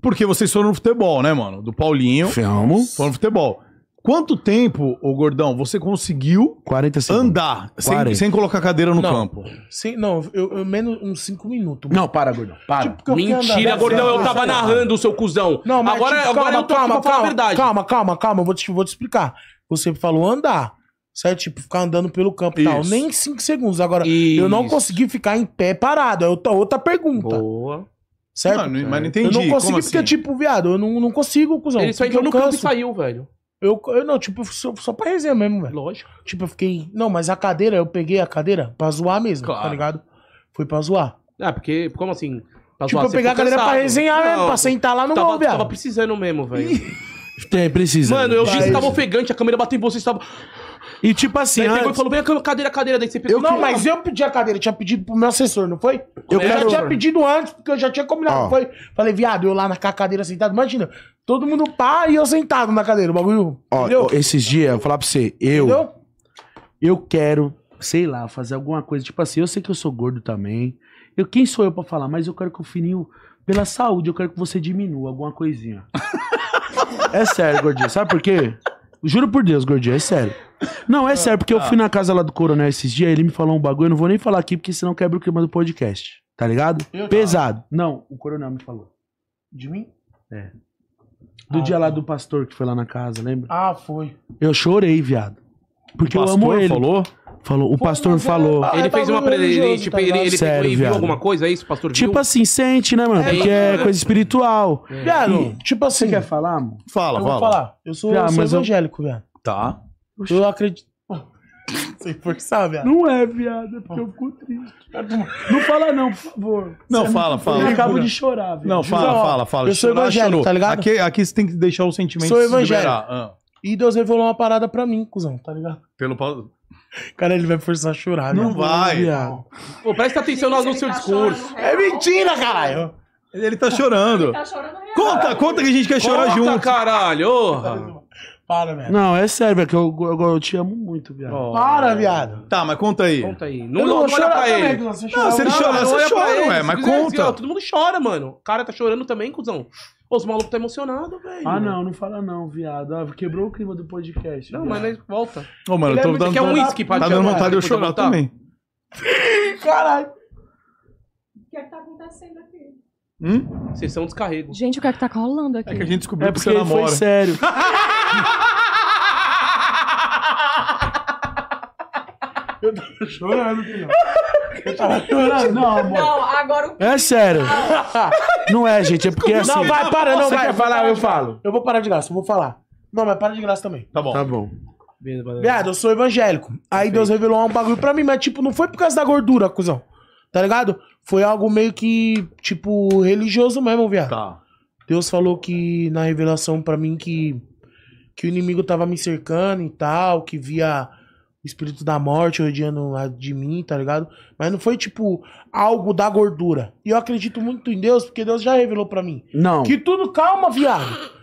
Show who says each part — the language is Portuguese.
Speaker 1: Porque vocês foram no futebol, né, mano? Do Paulinho. Fomos. Foram no futebol. Quanto tempo, ô Gordão, você conseguiu 40 andar sem, 40. sem colocar cadeira no Não. campo? Sem, não, eu, eu menos uns 5 minutos. Não, para, Gordão. Tipo, para. Tipo, Mentira, gordão, eu tava narrando o seu cuzão. Não, mas agora, tipo, agora eu tô aqui pra verdade. Calma, calma, calma, eu vou te, vou te explicar. Você falou andar. Certo? Tipo, ficar andando pelo campo e tal. Nem 5 segundos. Agora, eu não consegui ficar em pé parado. É outra pergunta. Boa. Certo? Mano, mas não é. entendi. Eu não consegui porque, assim? tipo, viado, eu não, não consigo, cuzão. Ele só entrou no campo e saiu, velho. Eu, eu não, tipo, só, só pra resenha mesmo, velho. Lógico. Tipo, eu fiquei. Não, mas a cadeira, eu peguei a cadeira pra zoar mesmo, tá claro. tá ligado? Foi pra zoar. Ah, porque, como assim? Pra tipo, zoar, eu pegar a cadeira cansado. pra resenhar não, mesmo, pra sentar lá no tava, gol, viado. Tava precisando mesmo, velho. Tem, precisa. Mano, eu vi que tava ofegante, a câmera bateu em você, você tava. E tipo assim, Aí pegou e falou, vem a cadeira, a cadeira. Daí você pensou, Eu não, mas eu pedi a cadeira, tinha pedido pro meu assessor, não foi? Eu, já tinha pedido antes, porque eu já tinha combinado, foi? Falei, viado, eu lá na cadeira sentado, imagina, todo mundo pá e eu sentado na cadeira, o bagulho. ó, esses dias, eu vou falar pra você, eu, Entendeu? eu quero, sei lá, fazer alguma coisa. Tipo assim, eu sei que eu sou gordo também. Eu, quem sou eu pra falar? Mas eu quero que o fininho, pela saúde, eu quero que você diminua alguma coisinha. é sério, gordinho. Sabe por quê? Juro por Deus, gordinho, é sério. Não, é sério, porque eu ah. fui na casa lá do Coronel esses dias, ele me falou um bagulho, eu não vou nem falar aqui, porque senão quebra o clima do podcast. Tá ligado? Eu Pesado. Não, o Coronel me falou. De mim? É. Do Ah, dia lá tá. do pastor que foi lá na casa, lembra? Ah, foi. Eu chorei, viado. Porque eu amo ele. falou? Falou, o Pô, pastor é- falou. Ah, ele tá fez uma preleção, tipo, tá ele, ele Sério, viu alguma coisa, é isso, pastor? Tipo viu? assim, sente, né, mano? É Porque é né? coisa espiritual. É. Viado, tipo assim, Você quer falar, mano? Fala, eu vou fala. falar. Eu sou, Ah, eu sou eu- evangélico, viado. Tá. Oxi. Eu acredito. Sem forçar, viado. Não é, viado, é porque eu fico triste. Tá não fala não, por favor. Não, Você é fala, é muito... fala. Eu acabo de chorar, viado. Não, fala, fala, fala, fala. Eu sou evangélico, tá ligado? Aqui, aqui você tem que deixar o sentimento Sou se evangélico. liberar. Ah. E Deus revelou uma parada pra mim, cuzão, tá ligado? Pelo pau- Cara, ele vai forçar a chorar, Não vai. Pô, presta atenção nós no seu discurso. É mentira, caralho. Ele tá chorando. Tá chorando Conta, conta que a gente quer chorar junto. caralho. Oh. Para, velho. Não, é sério, velho, que eu, eu, eu te amo muito, viado. Oh. Para, viado. Tá, mas conta aí. Conta aí. Não, não, não olha pra ele. Não, se ele chorar, você chora, ué, mas conta. Todo mundo chora, mano. O cara tá chorando também, cuzão. Os malucos tá emocionado, velho. Ah, não, não fala não, viado. Ah, quebrou o clima do podcast. Não, viado. mas volta. Ô, mano, ele eu tô é dando. Quer um whisky pra Tá dando vontade de eu chorar tá? também. Caralho. O que é que tá acontecendo aqui? Hum? Sessão descarrego. Gente, o que é que tá rolando aqui? É que a gente descobriu é porque que você namora. foi sério. Eu tava chorando, filho. Eu tava chorando. Não, amor. Não, agora o É sério. Não é, gente, é porque é assim. Não, vai, para, não, Você vai. quer falar, eu falo. Eu vou parar de graça, eu vou falar. Não, mas para de graça também. Tá bom. Tá bom. Viado, eu sou evangélico. Aí Deus revelou um bagulho pra mim, mas tipo, não foi por causa da gordura, cuzão. Tá ligado? Foi algo meio que, tipo, religioso mesmo, viado. Tá. Deus falou que na revelação pra mim que que o inimigo tava me cercando e tal, que via o espírito da morte rodeando de mim, tá ligado? Mas não foi tipo algo da gordura. E eu acredito muito em Deus, porque Deus já revelou para mim. Não. Que tudo calma, viado.